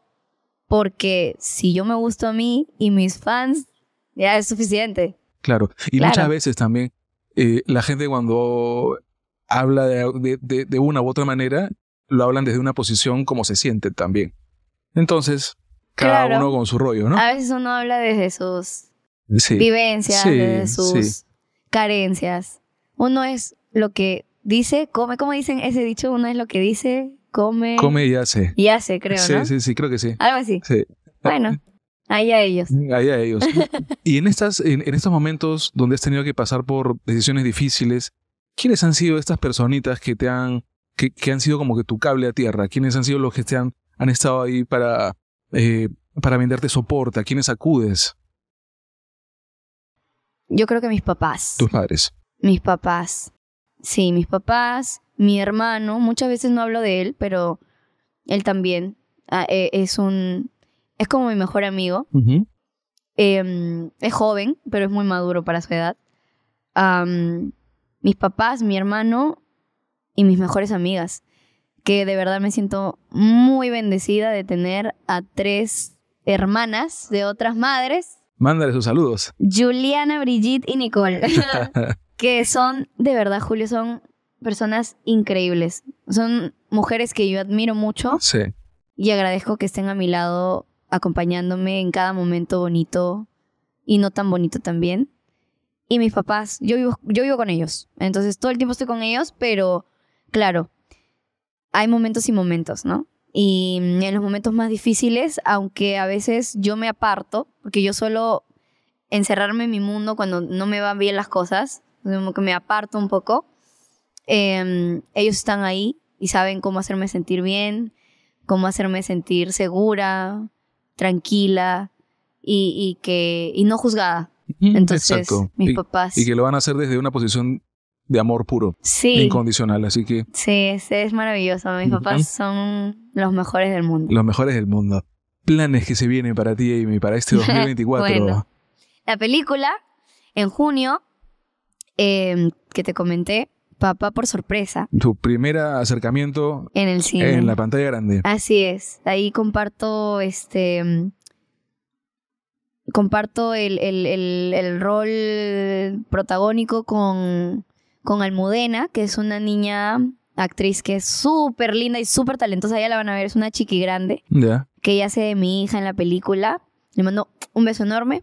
porque si yo me gusto a mí y mis fans, ya es suficiente.
Claro, y muchas veces también eh, la gente cuando habla de, de una u otra manera, lo hablan desde una posición como se siente también. Entonces, cada uno con su rollo, ¿no? A
veces uno habla desde sus
vivencias, desde sus
carencias. Uno es lo que dice, come, ¿Cómo dicen ese dicho, uno es lo que dice, come. Come y
hace. Y hace, creo. Sí, ¿no? sí, sí, creo que sí. Algo así. Sí. Bueno.
Ahí a ellos.
Mm, ahí a ellos. y en, estas, en, estos momentos donde has tenido que pasar por decisiones difíciles, ¿quiénes han sido estas personitas que te han que, que, han sido como que tu cable a tierra, ¿Quiénes han sido los que te han, han estado ahí para, eh, para venderte soporte? ¿A quiénes acudes?
Yo creo que mis papás. ¿Tus padres? Mis papás. Sí, mis papás, mi hermano. Muchas veces no hablo de él, pero él también ah, e, es un... Es como mi mejor amigo. Em, es joven, pero es muy maduro para su edad. mis papás, mi hermano y mis mejores amigas que de verdad me siento muy bendecida de tener a tres hermanas de otras madres.
Mándale sus saludos.
Juliana, Brigitte y Nicole, que son, de verdad, Julio, son personas increíbles. Son mujeres que yo admiro mucho. Sí. Y agradezco que estén a mi lado, acompañándome en cada momento bonito y no tan bonito también. Y mis papás, yo vivo, yo vivo con ellos. Entonces todo el tiempo estoy con ellos, pero claro, hay momentos y momentos, ¿no? Y mm, en los momentos más difíciles, aunque a veces yo me aparto, porque yo suelo encerrarme en mi mundo cuando no me van bien las cosas, como que me aparto un poco, em, ellos están ahí y saben cómo hacerme sentir bien, cómo hacerme sentir segura, tranquila y, que, no juzgada.
Entonces, Exacto. mis papás. Y que lo van a hacer desde una posición de amor puro, sí. incondicional, así que...
Sí, es maravilloso, mis papás son los mejores del mundo. Los
mejores del mundo. Planes que se vienen para ti, Amy, para este 2024.
la película, en junio, em, que te comenté, Papá por sorpresa.
Tu primer acercamiento en el cine. En la pantalla grande.
Así es. Ahí comparto este em, comparto el, rol protagónico con con Almudena, que es una niña actriz que es súper linda y súper talentosa. Ya la van a ver, es una chiqui grande. Que ella hace de mi hija en la película. Le mando un beso enorme.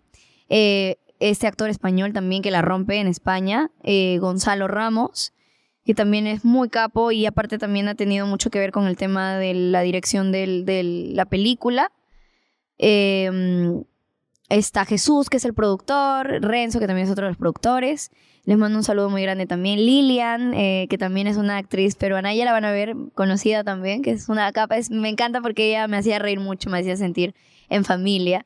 Eh, este actor español también que la rompe en España, eh, Gonzalo Ramos, que también es muy capo y aparte también ha tenido mucho que ver con el tema de la dirección de la película. Eh, está Jesús, que es el productor, Renzo, que también es otro de los productores. Les mando un saludo muy grande también. Lilian, eh, que también es una actriz peruana, ya la van a ver conocida también, que es una capa. me encanta porque ella me hacía reír mucho, me hacía sentir en familia.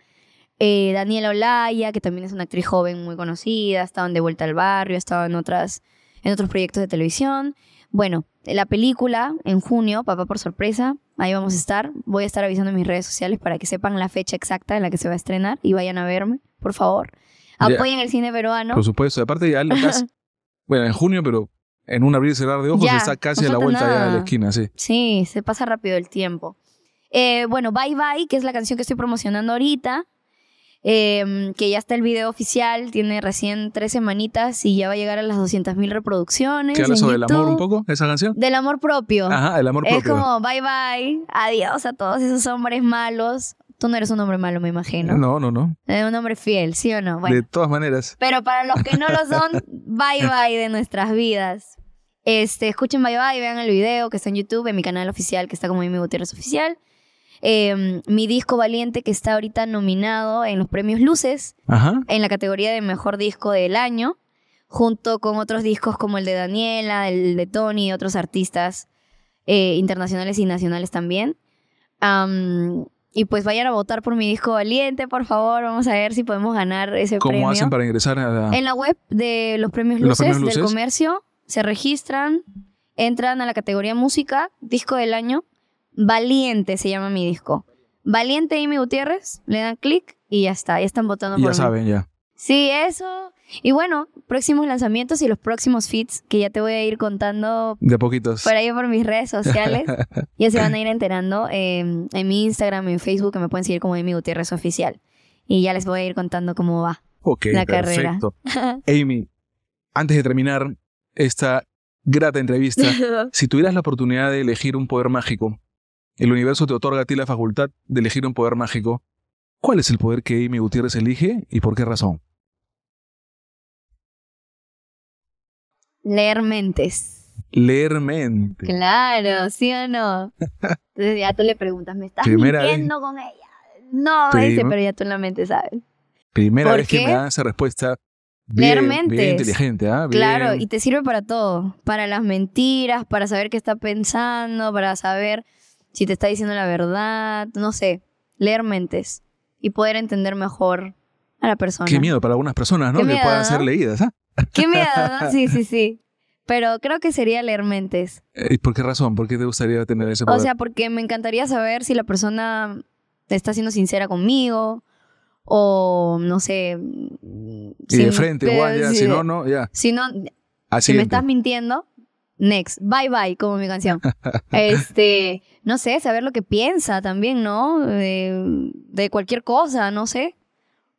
Eh, Daniela Olaya, que también es una actriz joven muy conocida, ha estado en De Vuelta al Barrio, ha estado en, otras, en otros proyectos de televisión. Bueno, la película en junio, Papá por Sorpresa, ahí vamos a estar. Voy a estar avisando en mis redes sociales para que sepan la fecha exacta en la que se va a estrenar y vayan a verme, por favor. Apoyen el cine peruano. Por
supuesto. Aparte, ya bueno, en junio, pero en un abrir y cerrar de ojos está casi a la vuelta de la esquina, sí.
Sí, se pasa rápido el tiempo. Eh, bueno, Bye Bye, que es la canción que estoy promocionando ahorita, em, que ya está el video oficial, tiene recién tres semanitas y ya va a llegar a las 200.000 reproducciones. ¿Qué habla eso del amor un
poco, esa canción?
Del amor propio. Ajá, el amor propio. Es como Bye Bye, adiós a todos esos hombres malos no eres un hombre malo, me imagino. No, no, no. Es eh, un hombre fiel, ¿sí o no? de
todas maneras.
Pero para los que no lo son, bye bye de nuestras vidas. Este, escuchen bye bye, vean el video que está en YouTube, en mi canal oficial, que está como mi Gutiérrez Oficial. Em, mi disco Valiente, que está ahorita nominado en los premios Luces, en la categoría de mejor disco del año, junto con otros discos como el de Daniela, el de Tony, y otros artistas eh, internacionales y nacionales también. Y pues vayan a votar por mi disco valiente, por favor. Vamos a ver si podemos ganar ese premio. ¿Cómo hacen para
ingresar En
la web de los premios, luces, del comercio se registran, entran a la categoría música, disco del año. Valiente se llama mi disco. Valiente y Amy Gutiérrez, le dan clic y ya está. Ya están votando por Ya saben, ya. Sí, eso. Y bueno, próximos lanzamientos y los próximos feeds que ya te voy a ir contando.
De poquitos. Por
ahí por mis redes sociales.
ya
se van a ir enterando em, en mi Instagram, en Facebook, que me pueden seguir como Amy Gutiérrez Oficial. Y ya les voy a ir contando cómo va
la carrera. Amy, antes de terminar esta grata entrevista, si tuvieras la oportunidad de elegir un poder mágico, el universo te otorga a ti la facultad de elegir un poder mágico. ¿Cuál es el poder que Amy Gutiérrez elige y por qué razón?
Leer mentes.
Leer mentes?
Claro, ¿sí o no? Entonces ya tú le preguntas, ¿me estás mintiendo con ella? No, pero ya tú en la mente sabes.
Primera vez que me dan esa respuesta, leer mentes. inteligente, ¿ah? Claro, y te
sirve para todo. Para las mentiras, para saber qué está pensando, para saber si te está diciendo la verdad, no sé. Leer mentes y poder entender mejor a la persona. Qué miedo
para algunas personas, ¿no? que puedan ser leídas, ¿ah?
Qué miedo, Sí, sí, sí. Pero creo que sería leer mentes.
Eh, ¿Y por qué razón? ¿Por qué te gustaría tener ese poder? O sea,
porque me encantaría saber si la persona está siendo sincera conmigo o no sé. Y
de frente, igual, ya. Si, no, no, ya. Si no, ah, si me estás
mintiendo, next. Bye bye, como mi canción. este, no sé, saber lo que piensa también, ¿no? Eh, de cualquier cosa, no sé.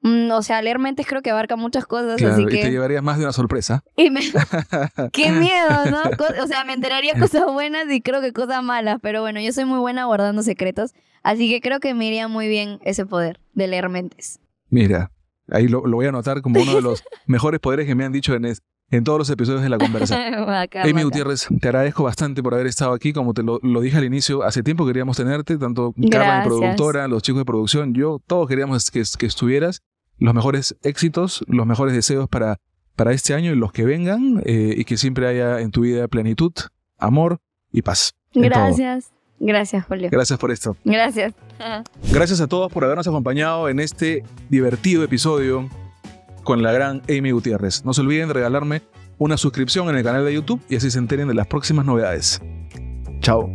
Mm, o sea, leer mentes creo que abarca muchas cosas, así que... te
llevarías más de una sorpresa. ¡Qué miedo, ¿no?
O sea, me enteraría cosas buenas y creo que cosas malas, pero bueno, yo soy muy buena guardando secretos, así que creo que me iría muy bien ese poder de leer mentes.
Mira, ahí lo, voy a anotar como uno de los mejores poderes que me han dicho en, en todos los episodios de La conversación Amy Gutiérrez, te agradezco bastante por haber estado aquí. Como te lo, dije al inicio, hace tiempo queríamos tenerte, tanto Carla, mi productora, los chicos de producción, yo, todos queríamos que, estuvieras. Los mejores éxitos, los mejores deseos para, para este año y los que vengan, eh, y que siempre haya en tu vida plenitud, amor y paz. Gracias.
Gracias, Julio.
Gracias por esto. Gracias. Gracias a todos por habernos acompañado en este divertido episodio con la gran Amy Gutiérrez. No se olviden de regalarme una suscripción en el canal de YouTube y así se enteren de las próximas novedades. Chao.